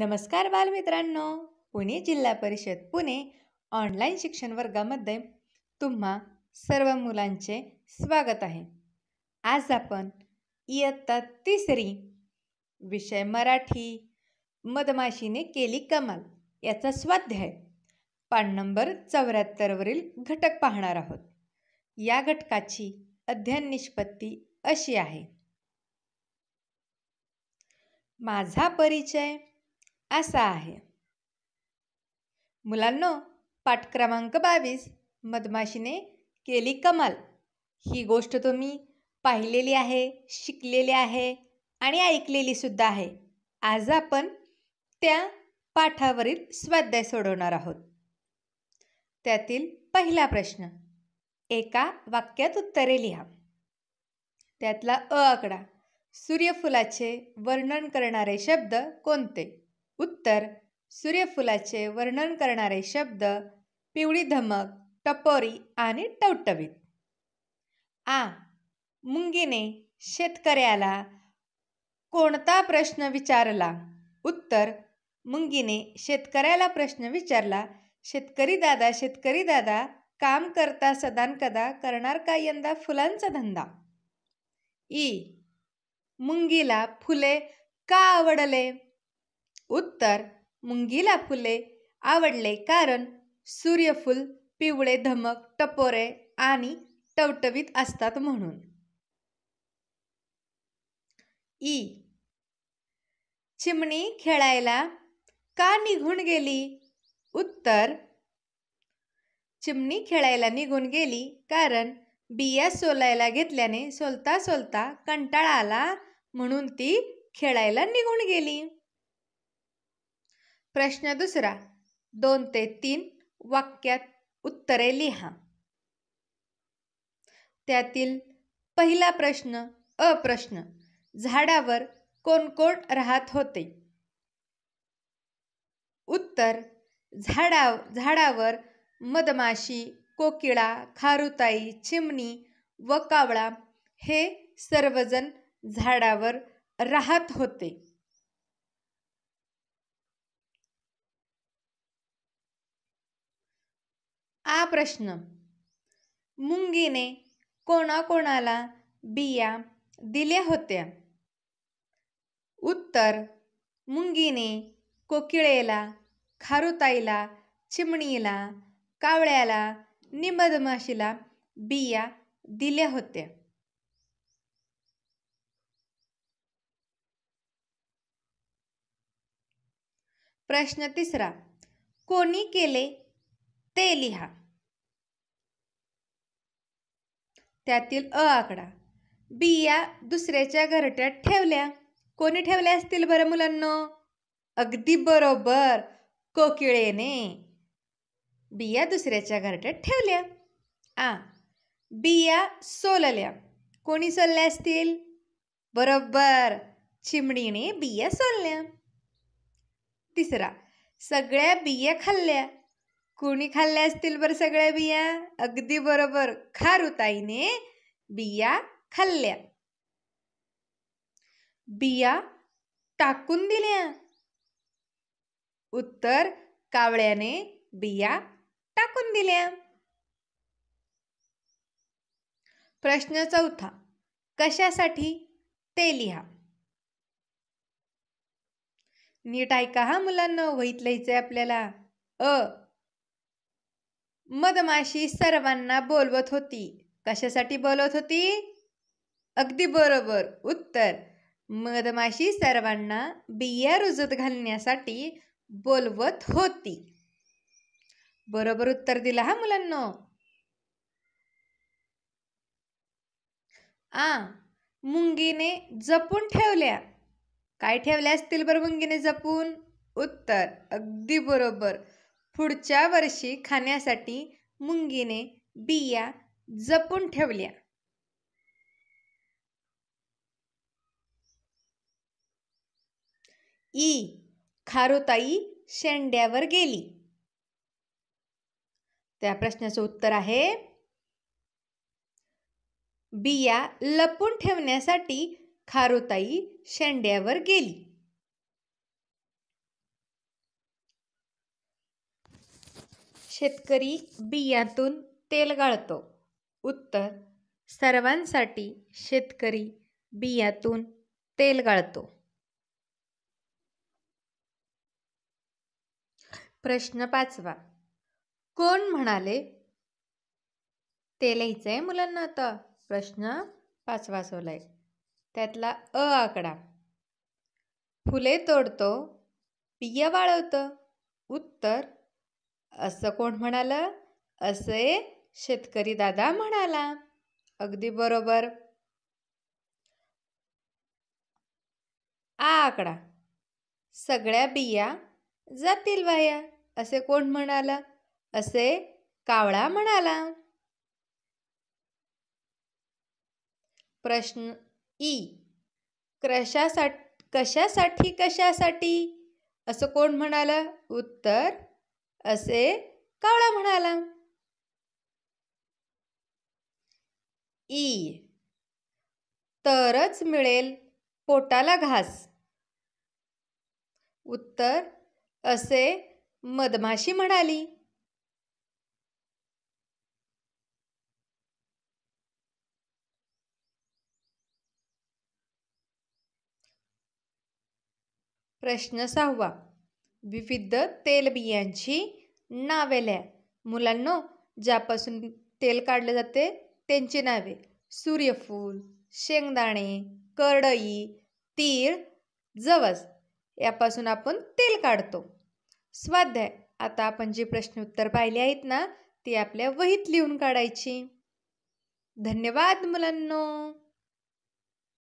नमस्कार बालमित्रांनो पुणे जिल्हा परिषद पुणे ऑनलाईन शिक्षण वर्गामध्ये तुम्हा सर्व मुलांचे स्वागत आहे आज आपण इयत्ता तिसरी विषय मराठी मधमाशीने केली कमाल याचा स्वाध्याय पान नंबर चौऱ्याहत्तरवरील घटक पाहणार आहोत या घटकाची अध्ययन निष्पत्ती अशी आहे माझा परिचय असा आहे मुलांनो पाठ क्रमांक बावीस मधमाशीने केली कमाल ही गोष्ट तुम्ही पाहिलेली आहे शिकलेली आहे आणि ऐकलेली सुद्धा आहे आज आपण त्या पाठावरील स्वाध्याय सोडवणार आहोत त्यातील पहिला प्रश्न एका वाक्यात उत्तरे लिहा त्यातला अ आकडा सूर्यफुलाचे वर्णन करणारे शब्द कोणते उत्तर सूर्यफुलाचे वर्णन करणारे शब्द पिवळी धमक टपोरी आणि टवटवीत आ मुंगीने शेतकऱ्याला कोणता प्रश्न विचारला उत्तर मुंगीने शेतकऱ्याला प्रश्न विचारला शेतकरी दादा शेतकरी दादा काम करता सदान कदा करणार का यंदा फुलांचा धंदा ई मुंगीला फुले का आवडले उत्तर मुंगीला फुले आवडले कारण सूर्यफूल पिवळे धमक टपोरे आणि टवटवीत असतात म्हणून ई चिमणी खेळायला का निघून गेली उत्तर चिमणी खेळायला निघून गेली कारण बिया सोलायला घेतल्याने सोलता सोलता कंटाळा आला म्हणून ती खेळायला निघून गेली प्रश्न दुसरा दोन ते तीन वाक्यात उत्तरे लिहा त्यातील पहिला प्रश्न अप्रश्न झाडावर कोण कोण राहत होते उत्तर झाडा झाडावर मधमाशी कोकिळा खारुताई चिमणी व कावळा हे सर्वजण झाडावर राहत होते आ प्रश्न मुंगीने कोणाकोणाला बिया दिल्या होत्या उत्तर मुंगीने कोकिळेला खारुताईला चिमणीला कावळ्याला निमधमाशीला बिया दिल्या होत्या प्रश्न तिसरा कोणी केले ते लिहा त्यातील अ आकडा बिया दुसऱ्याच्या घरट्यात ठेवल्या कोणी ठेवल्या असतील बरं मुलांना अगदी बरोबर कोकिळेने बिया दुसऱ्याच्या घरट्यात ठेवल्या आ बिया सोलल्या कोणी सोलल्या असतील बरोबर चिमणीने बिया सोलल्या तिसरा सगळ्या बिया खाल्ल्या कोणी खाल्ले असतील बर सगळ्या बिया अगदी बरोबर खारुताईने बिया खाल्ल्या बिया टाकून दिल्या उत्तर कावळ्याने बिया टाकून दिल्या प्रश्न चौथा कशासाठी ते लिहा नीट ऐका हा मुलांना वहीत लिहायचंय आपल्याला अ मधमाशी सर्वांना बोलवत होती कशासाठी बोलवत होती अगदी बरोबर उत्तर मधमाशी सर्वांना बिया रुजत घालण्यासाठी बोलवत होती बरोबर उत्तर दिला हा मुलांनो आ मुंगीने जपून ठेवल्या काय ठेवल्या असतील बरं मुंगीने जपून उत्तर अगदी बरोबर पुढच्या वर्षी खाण्यासाठी मुंगीने बिया जपून ठेवल्या ई खारोताई शेंड्यावर गेली त्या प्रश्नाचं उत्तर आहे बिया लपून ठेवण्यासाठी खारोताई शेंड्यावर गेली शेतकरी बियातून तेल गाळतो उत्तर सर्वांसाठी शेतकरी बियातून तेल गाळतो प्रश्न पाचवा कोण म्हणाले ते आहे मुलांना आता प्रश्न पाचवा सोलाय त्यातला अ आकडा फुले तोडतो बिया वाळवतं उत्तर असं कोण म्हणालं असे शेतकरी दादा म्हणाला अगदी बरोबर आ आकडा सगळ्या बिया जातील वाया असे कोण म्हणाल असे कावळा म्हणाला प्रश्न ई कशासाठी कशासाठी कशासाठी असं कोण म्हणाल उत्तर असे कावळा म्हणाला ई तरच मिळेल पोटाला घास उत्तर असे मधमाशी म्हणाली प्रश्न सहावा विविध तेलबियांची नावे लिहा मुलांना ज्यापासून तेल काढले जाते त्यांची नावे सूर्यफूल शेंगदाणे करडई तीळ जवस यापासून आपण तेल काढतो स्वाध्याय आता आपण जे प्रश्न उत्तर पाहिले आहेत ना ती आपल्या वहीत लिहून काढायची धन्यवाद मुलांना